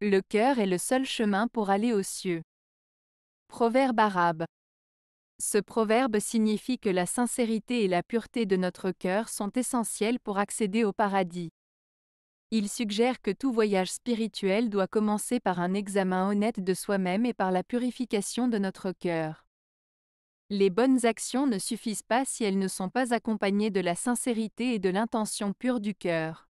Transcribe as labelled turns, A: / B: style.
A: Le cœur est le seul chemin pour aller aux cieux. Proverbe arabe. Ce proverbe signifie que la sincérité et la pureté de notre cœur sont essentielles pour accéder au paradis. Il suggère que tout voyage spirituel doit commencer par un examen honnête de soi-même et par la purification de notre cœur. Les bonnes actions ne suffisent pas si elles ne sont pas accompagnées de la sincérité et de l'intention pure du cœur.